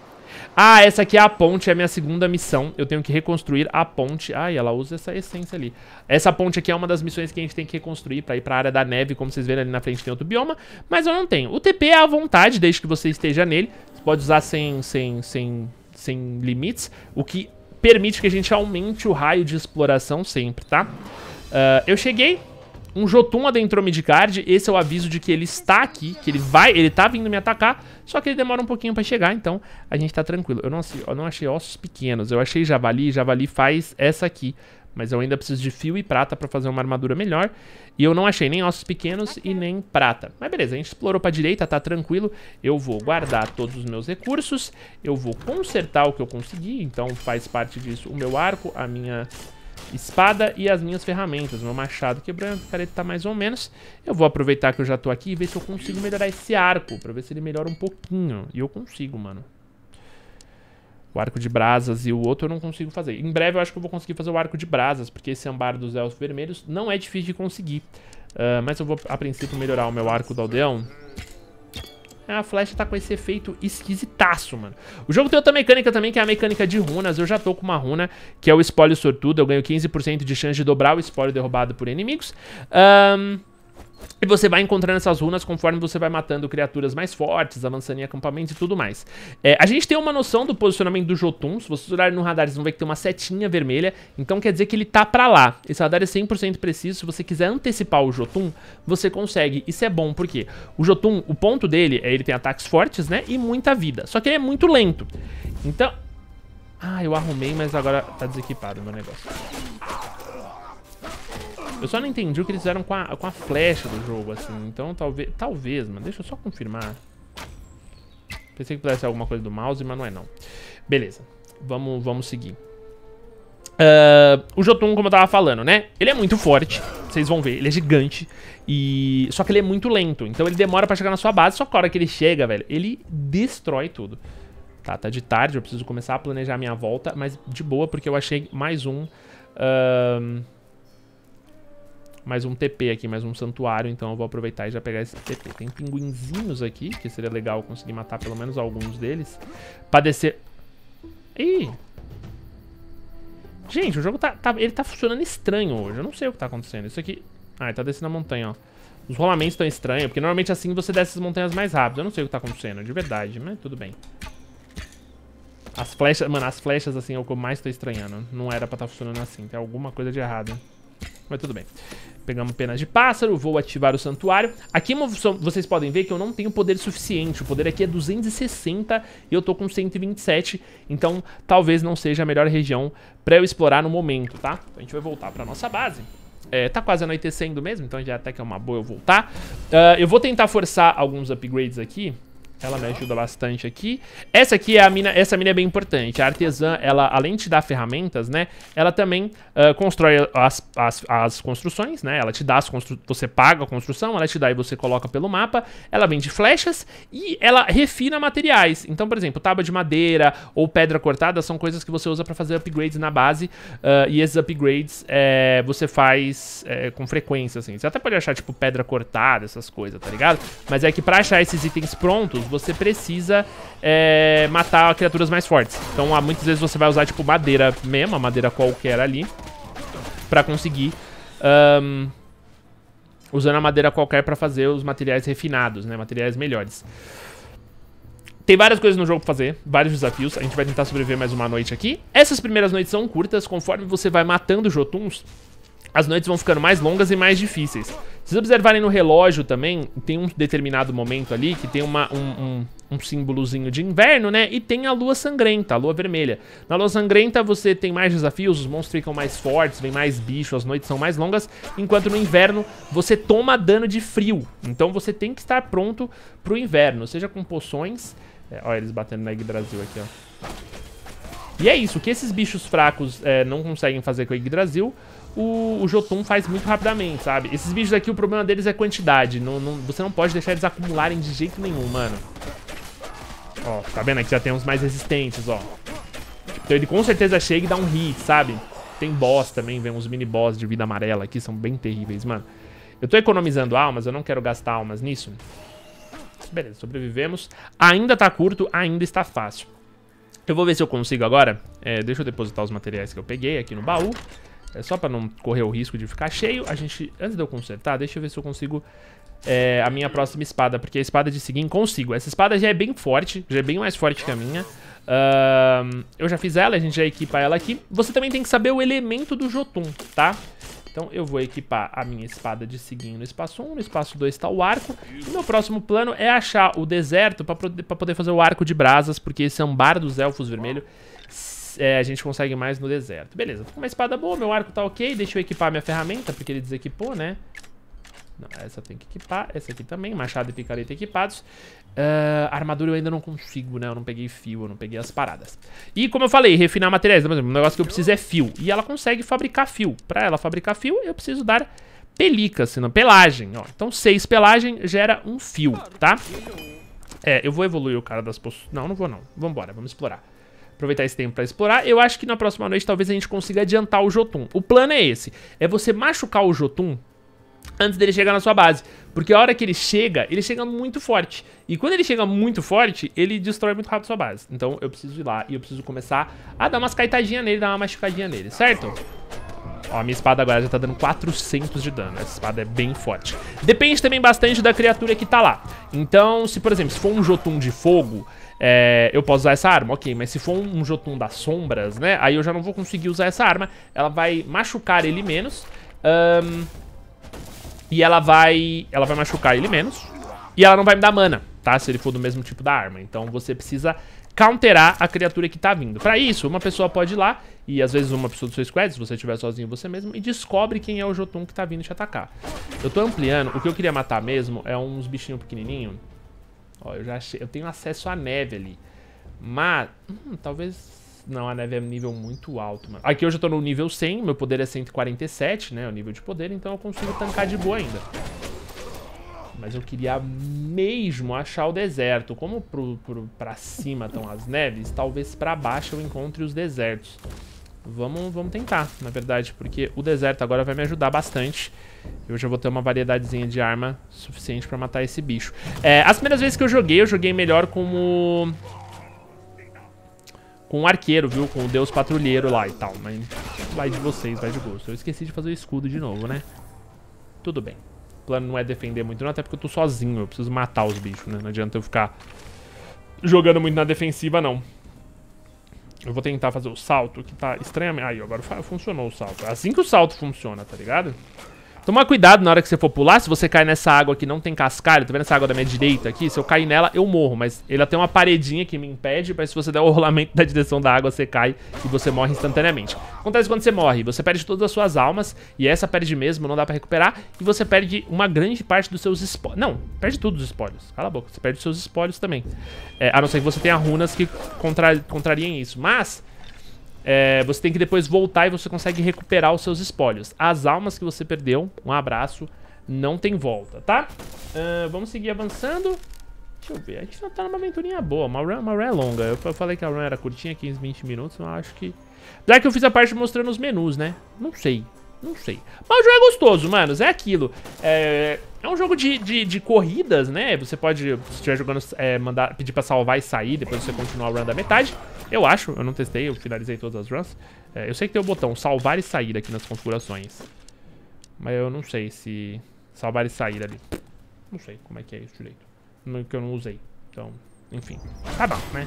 Ah, essa aqui é a ponte, é a minha segunda missão. Eu tenho que reconstruir a ponte. Ai, ela usa essa essência ali. Essa ponte aqui é uma das missões que a gente tem que reconstruir pra ir pra área da neve, como vocês verem ali na frente tem outro bioma, mas eu não tenho. O TP é à vontade, desde que você esteja nele. Você pode usar sem, sem, sem, sem limites, o que permite que a gente aumente o raio de exploração sempre, tá? Uh, eu cheguei, um Jotun adentrou midcard, esse é o aviso de que ele está aqui, que ele vai, ele tá vindo me atacar, só que ele demora um pouquinho pra chegar, então a gente tá tranquilo. Eu não, eu não achei ossos pequenos, eu achei javali, javali faz essa aqui, mas eu ainda preciso de fio e prata pra fazer uma armadura melhor, e eu não achei nem ossos pequenos e nem prata. Mas beleza, a gente explorou pra direita, tá tranquilo, eu vou guardar todos os meus recursos, eu vou consertar o que eu consegui, então faz parte disso o meu arco, a minha espada e as minhas ferramentas. Meu machado quebrando, picareta tá mais ou menos. Eu vou aproveitar que eu já tô aqui e ver se eu consigo melhorar esse arco, pra ver se ele melhora um pouquinho. E eu consigo, mano. O arco de brasas e o outro eu não consigo fazer. Em breve eu acho que eu vou conseguir fazer o arco de brasas, porque esse ambar dos elfos vermelhos não é difícil de conseguir. Uh, mas eu vou, a princípio, melhorar o meu arco do aldeão a flecha tá com esse efeito esquisitaço, mano. O jogo tem outra mecânica também, que é a mecânica de runas. Eu já tô com uma runa, que é o espólio sortudo. Eu ganho 15% de chance de dobrar o espólio derrubado por inimigos. Ahn... Um... E você vai encontrando essas runas conforme você vai matando criaturas mais fortes, avançando em acampamentos e tudo mais. É, a gente tem uma noção do posicionamento do Jotun. Se vocês olharem no radar, vocês vão ver que tem uma setinha vermelha. Então quer dizer que ele tá pra lá. Esse radar é 100% preciso. Se você quiser antecipar o Jotun, você consegue. Isso é bom, porque o Jotun, o ponto dele é ele tem ataques fortes, né? E muita vida. Só que ele é muito lento. Então... Ah, eu arrumei, mas agora tá desequipado o meu negócio. Eu só não entendi o que eles fizeram com a, com a flecha do jogo, assim. Então, talvez... Talvez, mano. Deixa eu só confirmar. Pensei que pudesse ser alguma coisa do mouse, mas não é não. Beleza. Vamos, vamos seguir. Uh, o Jotun, como eu tava falando, né? Ele é muito forte, vocês vão ver, ele é gigante. E. Só que ele é muito lento. Então ele demora pra chegar na sua base. Só que a hora que ele chega, velho, ele destrói tudo. Tá, tá de tarde, eu preciso começar a planejar a minha volta, mas de boa, porque eu achei mais um. Uh mais um TP aqui, mais um santuário, então eu vou aproveitar e já pegar esse TP. Tem pinguinzinhos aqui, que seria legal conseguir matar pelo menos alguns deles. Pra descer... Ih! Gente, o jogo tá, tá, ele tá funcionando estranho hoje, eu não sei o que tá acontecendo. Isso aqui... Ah, ele tá descendo a montanha, ó. Os rolamentos estão estranhos, porque normalmente assim você desce as montanhas mais rápido. Eu não sei o que tá acontecendo, de verdade, mas tudo bem. As flechas, mano, as flechas assim é o que eu mais tô estranhando. Não era pra estar tá funcionando assim, tem alguma coisa de errado. Mas tudo bem. Pegamos penas de pássaro, vou ativar o santuário. Aqui é vocês podem ver que eu não tenho poder suficiente. O poder aqui é 260 e eu tô com 127. Então talvez não seja a melhor região pra eu explorar no momento, tá? Então, a gente vai voltar pra nossa base. É, tá quase anoitecendo mesmo, então já até que é uma boa eu voltar. Uh, eu vou tentar forçar alguns upgrades aqui. Ela me ajuda bastante aqui. Essa aqui é a mina, essa mina é bem importante. A artesã, ela, além de te dar ferramentas, né? Ela também uh, constrói as, as, as, construções, né? Ela te dá as construções, você paga a construção, ela te dá e você coloca pelo mapa. Ela vende flechas e ela refina materiais. Então, por exemplo, tábua de madeira ou pedra cortada são coisas que você usa para fazer upgrades na base. Uh, e esses upgrades é, você faz é, com frequência, assim. Você até pode achar, tipo, pedra cortada, essas coisas, tá ligado? Mas é que pra achar esses itens prontos, você precisa é, matar criaturas mais fortes. Então, há muitas vezes você vai usar, tipo, madeira mesmo, madeira qualquer ali, pra conseguir... Um, usando a madeira qualquer pra fazer os materiais refinados, né? Materiais melhores. Tem várias coisas no jogo pra fazer, vários desafios. A gente vai tentar sobreviver mais uma noite aqui. Essas primeiras noites são curtas. Conforme você vai matando jotuns, as noites vão ficando mais longas e mais difíceis. Se vocês observarem no relógio também, tem um determinado momento ali que tem uma, um, um, um símbolozinho de inverno, né? E tem a lua sangrenta, a lua vermelha. Na lua sangrenta você tem mais desafios, os monstros ficam mais fortes, vem mais bicho, as noites são mais longas. Enquanto no inverno você toma dano de frio. Então você tem que estar pronto pro inverno, seja com poções... É, olha eles batendo na Egg Brasil aqui, ó. E é isso, o que esses bichos fracos é, não conseguem fazer com a Yggdrasil, o, o Jotun faz muito rapidamente, sabe? Esses bichos aqui, o problema deles é quantidade. Não, não, você não pode deixar eles acumularem de jeito nenhum, mano. Ó, tá vendo? Aqui já tem uns mais resistentes, ó. Então ele com certeza chega e dá um hit, sabe? Tem boss também, vem uns mini boss de vida amarela aqui, são bem terríveis, mano. Eu tô economizando almas, eu não quero gastar almas nisso. Beleza, sobrevivemos. Ainda tá curto, ainda está fácil. Eu vou ver se eu consigo agora. É, deixa eu depositar os materiais que eu peguei aqui no baú. É só pra não correr o risco de ficar cheio. A gente, antes de eu consertar, deixa eu ver se eu consigo é, a minha próxima espada. Porque a espada de Seguin consigo. Essa espada já é bem forte, já é bem mais forte que a minha. Uh, eu já fiz ela, a gente já equipa ela aqui. Você também tem que saber o elemento do Jotun, tá? Então eu vou equipar a minha espada de seguinho no espaço 1, no espaço 2 está o arco. E meu próximo plano é achar o deserto para poder fazer o arco de brasas, porque esse ambar é dos elfos vermelho é, a gente consegue mais no deserto. Beleza, tô com uma espada boa, meu arco tá ok. Deixa eu equipar minha ferramenta, porque ele desequipou, né? Não, essa tem que equipar, essa aqui também, machado e picareta equipados. Uh, armadura eu ainda não consigo, né? Eu não peguei fio, eu não peguei as paradas. E como eu falei, refinar materiais, por o negócio que eu preciso é fio. E ela consegue fabricar fio. Pra ela fabricar fio, eu preciso dar pelica, senão pelagem, ó. Então seis pelagem gera um fio, tá? É, eu vou evoluir o cara das poções. Não, não vou não. Vambora, vamos explorar aproveitar esse tempo pra explorar. Eu acho que na próxima noite talvez a gente consiga adiantar o Jotun. O plano é esse, é você machucar o Jotun antes dele chegar na sua base. Porque a hora que ele chega, ele chega muito forte. E quando ele chega muito forte, ele destrói muito rápido sua base. Então eu preciso ir lá e eu preciso começar a dar umas caetadinhas nele, dar uma machucadinha nele, certo? Ó, a minha espada agora já tá dando 400 de dano. Essa espada é bem forte. Depende também bastante da criatura que tá lá. Então, se por exemplo, se for um Jotun de fogo, é, eu posso usar essa arma, ok, mas se for um, um Jotun das sombras, né, aí eu já não vou conseguir usar essa arma, ela vai machucar ele menos, um, e ela vai, ela vai machucar ele menos, e ela não vai me dar mana, tá, se ele for do mesmo tipo da arma, então você precisa counterar a criatura que tá vindo. Pra isso, uma pessoa pode ir lá, e às vezes uma pessoa do seu squad, se você estiver sozinho você mesmo, e descobre quem é o Jotun que tá vindo te atacar. Eu tô ampliando, o que eu queria matar mesmo é uns bichinhos pequenininhos, Ó, eu já achei, eu tenho acesso à neve ali. Mas, hum, talvez... Não, a neve é um nível muito alto, mano. Aqui eu já tô no nível 100, meu poder é 147, né? O nível de poder, então eu consigo tancar de boa ainda. Mas eu queria mesmo achar o deserto. Como pro, pro, pra cima estão as neves, talvez pra baixo eu encontre os desertos. Vamos, vamos tentar, na verdade, porque o deserto agora vai me ajudar bastante. Eu já vou ter uma variedadezinha de arma suficiente pra matar esse bicho. É, as primeiras vezes que eu joguei, eu joguei melhor como... Com o arqueiro, viu? Com o deus patrulheiro lá e tal. Mas vai de vocês, vai de gosto. Eu esqueci de fazer o escudo de novo, né? Tudo bem. O plano não é defender muito não, até porque eu tô sozinho. Eu preciso matar os bichos, né? Não adianta eu ficar jogando muito na defensiva, não. Eu vou tentar fazer o salto, que tá estranhamente... Aí, agora funcionou o salto. É assim que o salto funciona, tá ligado? Tá ligado? Tomar cuidado na hora que você for pular, se você cair nessa água que não tem cascalho, tá vendo essa água da minha direita aqui? Se eu cair nela, eu morro, mas ela tem uma paredinha que me impede, mas se você der o rolamento da direção da água, você cai e você morre instantaneamente. Acontece quando você morre, você perde todas as suas almas, e essa perde mesmo, não dá pra recuperar, e você perde uma grande parte dos seus espólios. Não, perde tudo os espólios, cala a boca, você perde os seus espólios também. É, a não ser que você tenha runas que contra... contrariem isso, mas... É, você tem que depois voltar e você consegue recuperar os seus espólios. As almas que você perdeu, um abraço, não tem volta, tá? Uh, vamos seguir avançando. Deixa eu ver, a gente tá numa aventurinha boa, uma run, uma run é longa. Eu falei que a run era curtinha, 15, 20 minutos, eu acho que... já é que eu fiz a parte mostrando os menus, né? Não sei. Não sei. Mas o jogo é gostoso, manos. É aquilo. É, é um jogo de, de, de, corridas, né? Você pode, se estiver jogando, é, mandar, pedir pra salvar e sair, depois você continua a run da metade. Eu acho, eu não testei, eu finalizei todas as runs. É, eu sei que tem o botão salvar e sair aqui nas configurações. Mas eu não sei se salvar e sair ali. Não sei como é que é isso direito. Que eu não usei. Então, enfim. Tá bom, né?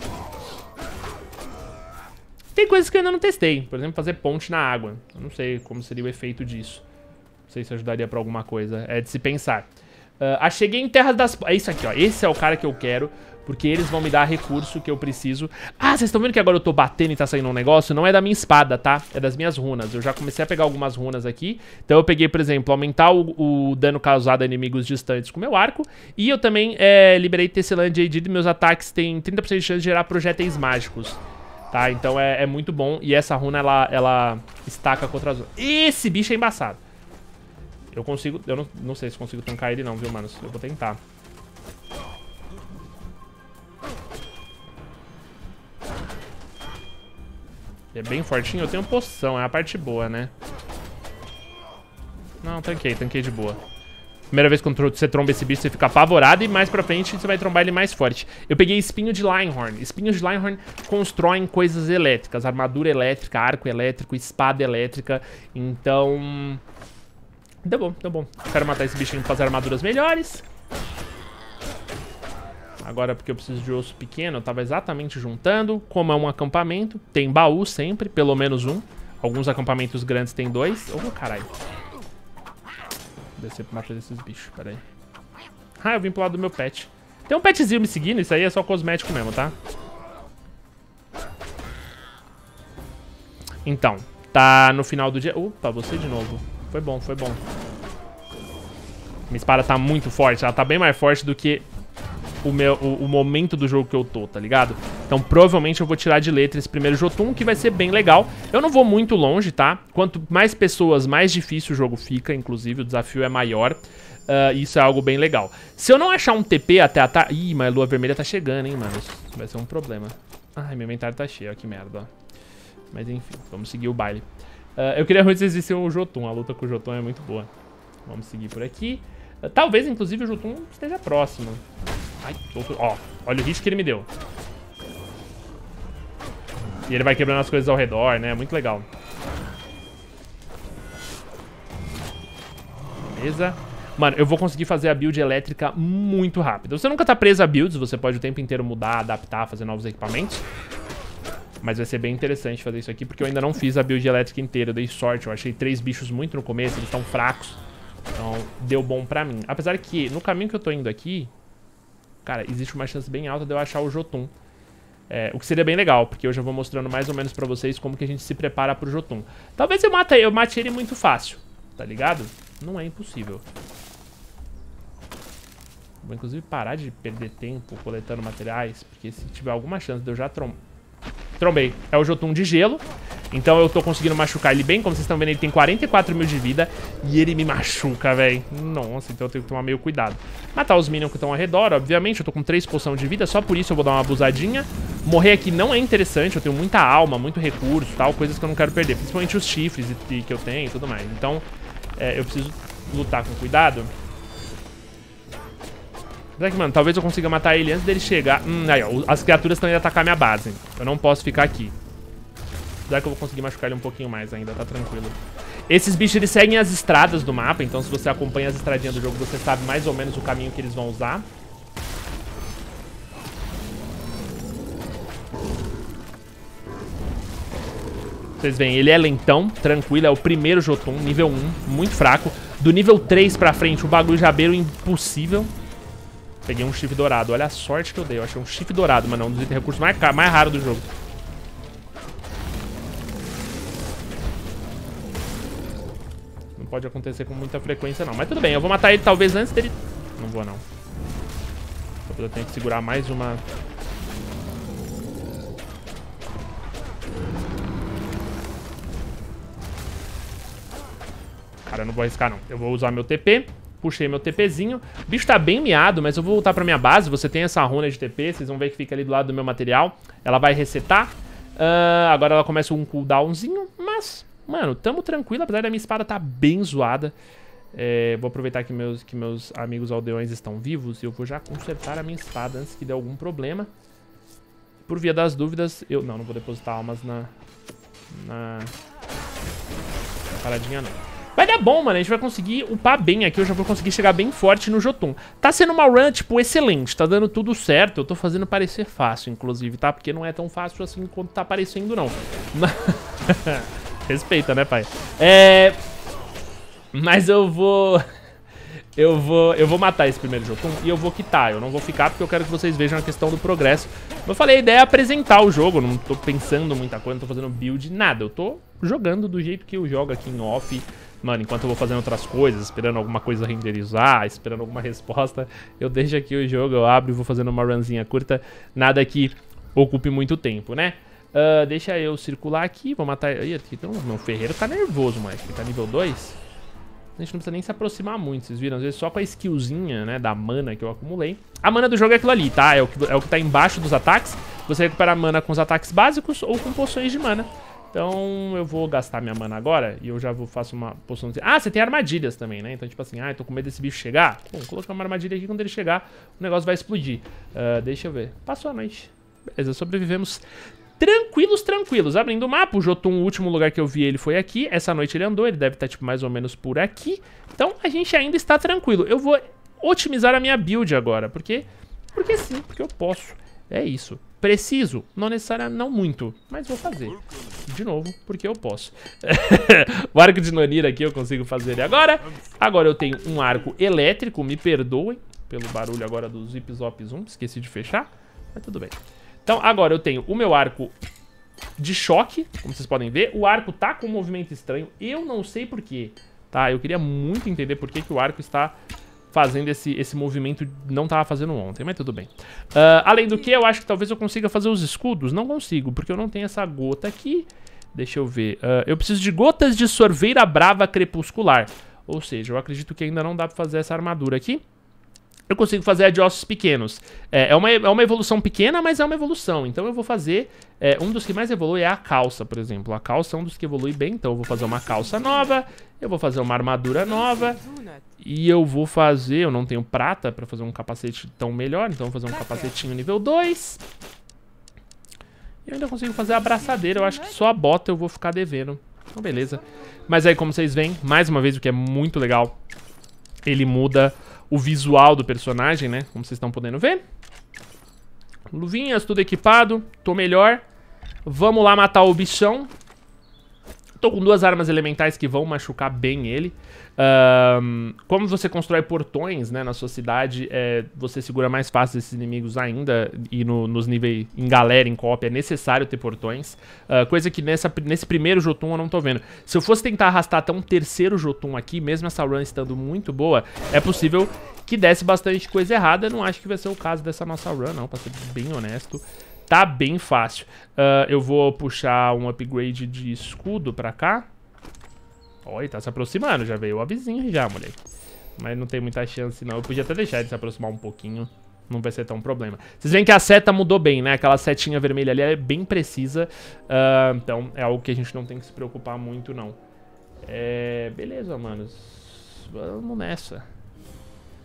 Tem coisas que eu ainda não testei. Por exemplo, fazer ponte na água. Eu não sei como seria o efeito disso. Não sei se ajudaria pra alguma coisa. É de se pensar. Uh, cheguei em Terras das... É isso aqui, ó. Esse é o cara que eu quero. Porque eles vão me dar recurso que eu preciso. Ah, vocês estão vendo que agora eu tô batendo e tá saindo um negócio? Não é da minha espada, tá? É das minhas runas. Eu já comecei a pegar algumas runas aqui. Então eu peguei, por exemplo, aumentar o, o dano causado a inimigos distantes com meu arco. E eu também é, liberei Tesselan de Meus ataques têm 30% de chance de gerar projéteis mágicos. Tá? Então é, é, muito bom. E essa runa, ela, ela estaca contra as outras. Esse bicho é embaçado. Eu consigo... Eu não, não sei se consigo tancar ele não, viu, mano? Eu vou tentar. Ele é bem fortinho. Eu tenho poção. É a parte boa, né? Não, tanquei. Tanquei de boa. Primeira vez que você tromba esse bicho, você fica apavorado. E mais pra frente, você vai trombar ele mais forte. Eu peguei espinho de Linehorn. Espinhos de Linehorn constroem coisas elétricas. Armadura elétrica, arco elétrico, espada elétrica. Então... Deu bom, deu bom. Quero matar esse bichinho pra fazer armaduras melhores. Agora, porque eu preciso de osso pequeno, eu tava exatamente juntando. Como é um acampamento, tem baú sempre, pelo menos um. Alguns acampamentos grandes tem dois. Ô, oh, caralho descer pra matar esses bichos, pera aí. Ah, eu vim pro lado do meu pet. Tem um petzinho me seguindo, isso aí é só cosmético mesmo, tá? Então, tá no final do dia... Opa, você de novo. Foi bom, foi bom. Minha espada tá muito forte, ela tá bem mais forte do que o, meu, o, o, momento do jogo que eu tô, tá ligado? Então provavelmente eu vou tirar de letra esse primeiro Jotun, que vai ser bem legal. Eu não vou muito longe, tá? Quanto mais pessoas, mais difícil o jogo fica, inclusive o desafio é maior. Uh, isso é algo bem legal. Se eu não achar um TP até a... tarde... Ih, mas a lua vermelha tá chegando, hein, mano. Isso vai ser um problema. Ai, meu inventário tá cheio, ó, que merda, ó. Mas enfim, vamos seguir o baile. Uh, eu queria muito que vocês vissem o Jotun, a luta com o Jotun é muito boa. Vamos seguir por aqui. Ah, talvez, inclusive, o Jotun esteja próximo. Ai, outro... Ó, olha o risco que ele me deu. E ele vai quebrando as coisas ao redor, né? Muito legal. Beleza. Mano, eu vou conseguir fazer a build elétrica muito rápido. Você nunca tá preso a builds, você pode o tempo inteiro mudar, adaptar, fazer novos equipamentos. Mas vai ser bem interessante fazer isso aqui, porque eu ainda não fiz a build elétrica inteira, eu dei sorte. Eu achei três bichos muito no começo, eles estão fracos. Então, deu bom pra mim. Apesar que, no caminho que eu tô indo aqui, cara, existe uma chance bem alta de eu achar o Jotun. É, o que seria bem legal, porque eu já vou mostrando mais ou menos pra vocês como que a gente se prepara pro Jotun. Talvez eu mate, eu mate ele muito fácil, tá ligado? Não é impossível. Vou inclusive parar de perder tempo coletando materiais, porque se tiver alguma chance de eu já trom... trombei. É o Jotun de gelo. Então eu tô conseguindo machucar ele bem. Como vocês estão vendo, ele tem 44 mil de vida. E ele me machuca, velho. Nossa, então eu tenho que tomar meio cuidado. Matar os minions que estão ao redor, obviamente. Eu tô com 3 poções de vida. Só por isso eu vou dar uma abusadinha. Morrer aqui não é interessante. Eu tenho muita alma, muito recurso tal. Coisas que eu não quero perder. Principalmente os chifres que eu tenho e tudo mais. Então é, eu preciso lutar com cuidado. Será que, mano, talvez eu consiga matar ele antes dele chegar. Hum, aí, ó. As criaturas estão indo atacar minha base. Eu não posso ficar aqui. Apesar que eu vou conseguir machucar ele um pouquinho mais ainda, tá tranquilo. Esses bichos, eles seguem as estradas do mapa, então se você acompanha as estradinhas do jogo, você sabe mais ou menos o caminho que eles vão usar. Vocês veem, ele é lentão, tranquilo, é o primeiro Jotun, nível 1, muito fraco. Do nível 3 pra frente, o bagulho já beira impossível. Peguei um chifre dourado, olha a sorte que eu dei, eu achei um chifre dourado, mas não, um dos recursos mais, mais raros do jogo. pode acontecer com muita frequência, não. Mas tudo bem, eu vou matar ele talvez antes dele... Não vou, não. Eu tenho que segurar mais uma... Cara, eu não vou arriscar, não. Eu vou usar meu TP. Puxei meu TPzinho. O bicho tá bem miado, mas eu vou voltar pra minha base. Você tem essa runa de TP, vocês vão ver que fica ali do lado do meu material. Ela vai resetar. Uh, agora ela começa um cooldownzinho, mas Mano, tamo tranquilo, apesar da minha espada tá bem zoada. É, vou aproveitar que meus, que meus amigos aldeões estão vivos e eu vou já consertar a minha espada antes que dê algum problema. Por via das dúvidas, eu... Não, não vou depositar almas na... Na... na paradinha, não. Vai dar bom, mano. A gente vai conseguir upar bem aqui. Eu já vou conseguir chegar bem forte no Jotun. Tá sendo uma run, tipo, excelente. Tá dando tudo certo. Eu tô fazendo parecer fácil, inclusive, tá? Porque não é tão fácil assim quanto tá parecendo, não. Mas... Respeita, né, pai? É... Mas eu vou... Eu vou, eu vou matar esse primeiro jogo e eu vou quitar. Eu não vou ficar porque eu quero que vocês vejam a questão do progresso. Como eu falei, a ideia é apresentar o jogo. não tô pensando muita coisa, não tô fazendo build, nada. Eu tô jogando do jeito que eu jogo aqui em off. Mano, enquanto eu vou fazendo outras coisas, esperando alguma coisa renderizar, esperando alguma resposta, eu deixo aqui o jogo, eu abro e vou fazendo uma runzinha curta. Nada que ocupe muito tempo, né? Uh, deixa eu circular aqui. Vou matar... Ih, aqui tem então, um... Meu ferreiro tá nervoso, moleque. Ele tá nível 2. A gente não precisa nem se aproximar muito, vocês viram? Às vezes só com a skillzinha, né, da mana que eu acumulei. A mana do jogo é aquilo ali, tá? É o que, é o que tá embaixo dos ataques. Você recupera mana com os ataques básicos ou com poções de mana. Então eu vou gastar minha mana agora e eu já vou faço uma poção de... Ah, você tem armadilhas também, né? Então tipo assim, ah, eu tô com medo desse bicho chegar. Bom, vou colocar uma armadilha aqui, quando ele chegar o negócio vai explodir. Uh, deixa eu ver. Passou a noite. Beleza, sobrevivemos tranquilos, tranquilos. Abrindo o mapa, o Jotun, o último lugar que eu vi ele foi aqui. Essa noite ele andou, ele deve estar tá, tipo, mais ou menos por aqui. Então a gente ainda está tranquilo. Eu vou otimizar a minha build agora, porque... Porque sim, porque eu posso. É isso. Preciso? Não necessariamente, não muito, mas vou fazer. De novo, porque eu posso. o arco de Nonira aqui eu consigo fazer ele agora. Agora eu tenho um arco elétrico, me perdoem pelo barulho agora do Zip Zop Zoom, esqueci de fechar, mas tudo bem. Então agora eu tenho o meu arco de choque, como vocês podem ver. O arco tá com um movimento estranho. Eu não sei porquê, tá? Eu queria muito entender por que, que o arco está fazendo esse, esse movimento. Não tava fazendo ontem, mas tudo bem. Uh, além do que, eu acho que talvez eu consiga fazer os escudos. Não consigo, porque eu não tenho essa gota aqui. Deixa eu ver. Uh, eu preciso de gotas de sorveira brava crepuscular. Ou seja, eu acredito que ainda não dá pra fazer essa armadura aqui eu consigo fazer adiosos pequenos. É, é, uma, é uma evolução pequena, mas é uma evolução. Então eu vou fazer... É, um dos que mais evolui é a calça, por exemplo. A calça é um dos que evolui bem, então eu vou fazer uma calça nova, eu vou fazer uma armadura nova, e eu vou fazer... Eu não tenho prata pra fazer um capacete tão melhor, então eu vou fazer um capacetinho nível 2. E eu ainda consigo fazer a abraçadeira, eu acho que só a bota eu vou ficar devendo. Então beleza. Mas aí, como vocês veem, mais uma vez, o que é muito legal, ele muda o visual do personagem, né? Como vocês estão podendo ver. Luvinhas, tudo equipado. Tô melhor. Vamos lá matar o bichão. Tô com duas armas elementais que vão machucar bem ele. Um, como você constrói portões né, na sua cidade, é, você segura mais fácil esses inimigos ainda. E no, nos níveis em galera, em cópia, é necessário ter portões. Uh, coisa que nessa, nesse primeiro Jotun eu não tô vendo. Se eu fosse tentar arrastar até um terceiro Jotun aqui, mesmo essa run estando muito boa, é possível que desse bastante coisa errada. Eu não acho que vai ser o caso dessa nossa run, não, pra ser bem honesto. Tá bem fácil. Uh, eu vou puxar um upgrade de escudo pra cá. Olha, tá se aproximando. Já veio o avizinho já, moleque. Mas não tem muita chance, não. Eu podia até deixar ele se aproximar um pouquinho. Não vai ser tão problema. Vocês veem que a seta mudou bem, né? Aquela setinha vermelha ali é bem precisa. Uh, então, é algo que a gente não tem que se preocupar muito, não. É... Beleza, manos. Vamos nessa.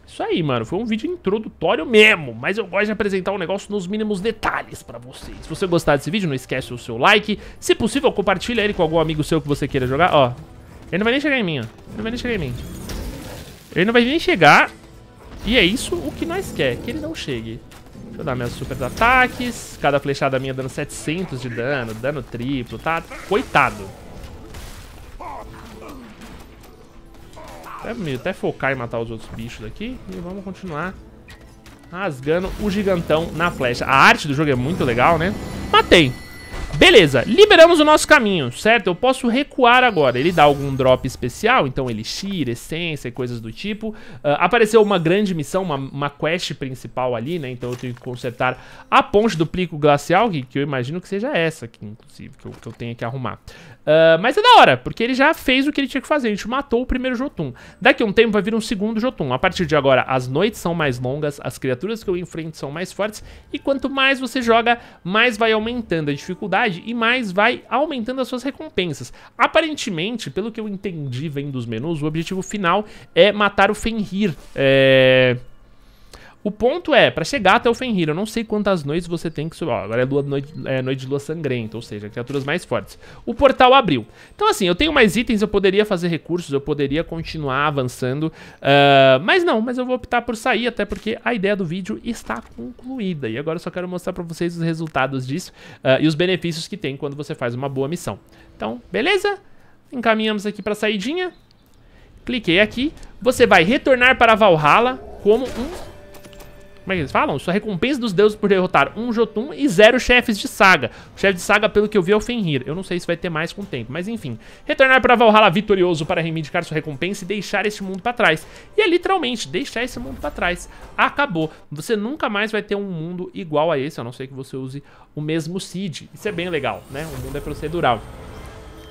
Isso aí, mano. Foi um vídeo introdutório mesmo, mas eu gosto de apresentar o um negócio nos mínimos detalhes pra vocês. Se você gostar desse vídeo, não esquece o seu like. Se possível, compartilha ele com algum amigo seu que você queira jogar. Ó, ele não vai nem chegar em mim, ó. Ele não vai nem chegar em mim. Ele não vai nem chegar. E é isso o que nós quer, que ele não chegue. Deixa eu dar meus super ataques. Cada flechada minha dando 700 de dano, dano triplo, tá? Coitado. Até, até focar e matar os outros bichos daqui. E vamos continuar rasgando o gigantão na flecha. A arte do jogo é muito legal, né? Matei. Beleza, liberamos o nosso caminho, certo? Eu posso recuar agora. Ele dá algum drop especial, então elixir, essência e coisas do tipo. Uh, apareceu uma grande missão, uma, uma, quest principal ali, né? Então eu tenho que consertar a ponte do plico glacial, que, que eu imagino que seja essa aqui, inclusive, que eu, que eu tenho que arrumar. Ah, mas é da hora, porque ele já fez o que ele tinha que fazer. A gente matou o primeiro Jotun. Daqui a um tempo vai vir um segundo Jotun. A partir de agora, as noites são mais longas, as criaturas que eu enfrento são mais fortes. E quanto mais você joga, mais vai aumentando a dificuldade e mais vai aumentando as suas recompensas. Aparentemente, pelo que eu entendi vendo os menus, o objetivo final é matar o Fenrir. É o ponto é, para chegar até o Fenrir, eu não sei quantas noites você tem que subir. Ó, agora é, lua, noite, é noite de lua sangrenta, ou seja, criaturas mais fortes. O portal abriu. Então assim, eu tenho mais itens, eu poderia fazer recursos, eu poderia continuar avançando. Uh, mas não, mas eu vou optar por sair, até porque a ideia do vídeo está concluída. E agora eu só quero mostrar para vocês os resultados disso uh, e os benefícios que tem quando você faz uma boa missão. Então, beleza? Encaminhamos aqui para a saidinha. Cliquei aqui. Você vai retornar para Valhalla como um como é que eles falam? Sua recompensa dos deuses por derrotar um Jotun e zero chefes de saga. O chefe de saga, pelo que eu vi, é o Fenrir. Eu não sei se vai ter mais com o tempo, mas enfim. Retornar para Valhalla vitorioso para reivindicar sua recompensa e deixar este mundo para trás. E é literalmente, deixar esse mundo para trás. Acabou. Você nunca mais vai ter um mundo igual a esse, a não ser que você use o mesmo seed. Isso é bem legal, né? O mundo é procedural.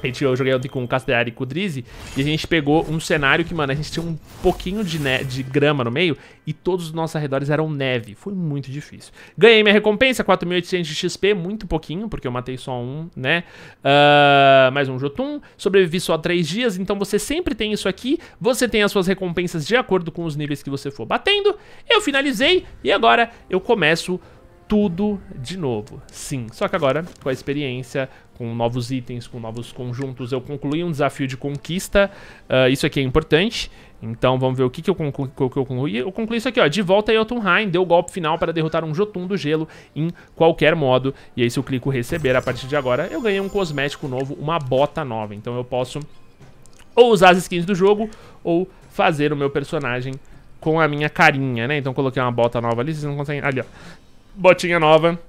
A gente, eu joguei ontem com o Castellari e com o Drizzy, e a gente pegou um cenário que, mano, a gente tinha um pouquinho de, de grama no meio e todos os nossos arredores eram neve. Foi muito difícil. Ganhei minha recompensa, 4.800 de XP, muito pouquinho, porque eu matei só um, né? Uh, mais um Jotun. Sobrevivi só 3 dias, então você sempre tem isso aqui. Você tem as suas recompensas de acordo com os níveis que você for batendo. Eu finalizei e agora eu começo tudo de novo. Sim, só que agora, com a experiência, com novos itens, com novos conjuntos, eu concluí um desafio de conquista. Uh, isso aqui é importante. Então vamos ver o que, que, eu, conclu que eu concluí. Eu concluí isso aqui, ó. De volta a Jotunheim, deu o golpe final para derrotar um Jotun do gelo em qualquer modo. E aí se eu clico receber a partir de agora, eu ganhei um cosmético novo, uma bota nova. Então eu posso ou usar as skins do jogo ou fazer o meu personagem com a minha carinha, né? Então coloquei uma bota nova ali, vocês não conseguem... Ali, ó botinha nova,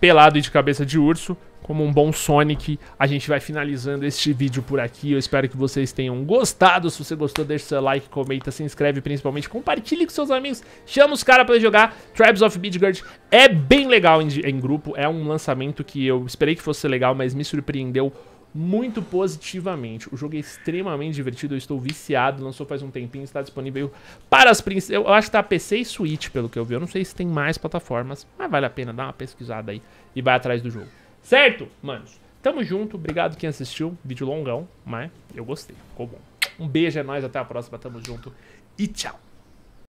pelado e de cabeça de urso, como um bom Sonic, a gente vai finalizando este vídeo por aqui. Eu espero que vocês tenham gostado. Se você gostou, deixa seu like, comenta, se inscreve, principalmente compartilhe com seus amigos, chama os caras pra jogar. Tribes of Midgard é bem legal em, em grupo, é um lançamento que eu esperei que fosse legal, mas me surpreendeu muito positivamente. O jogo é extremamente divertido, eu estou viciado, lançou faz um tempinho, está disponível para as princesas. Eu acho que tá PC e Switch, pelo que eu vi. Eu não sei se tem mais plataformas, mas vale a pena dar uma pesquisada aí e vai atrás do jogo. Certo, manos? Tamo junto, obrigado quem assistiu. Vídeo longão, mas eu gostei, ficou bom. Um beijo, é nóis, até a próxima, tamo junto e tchau.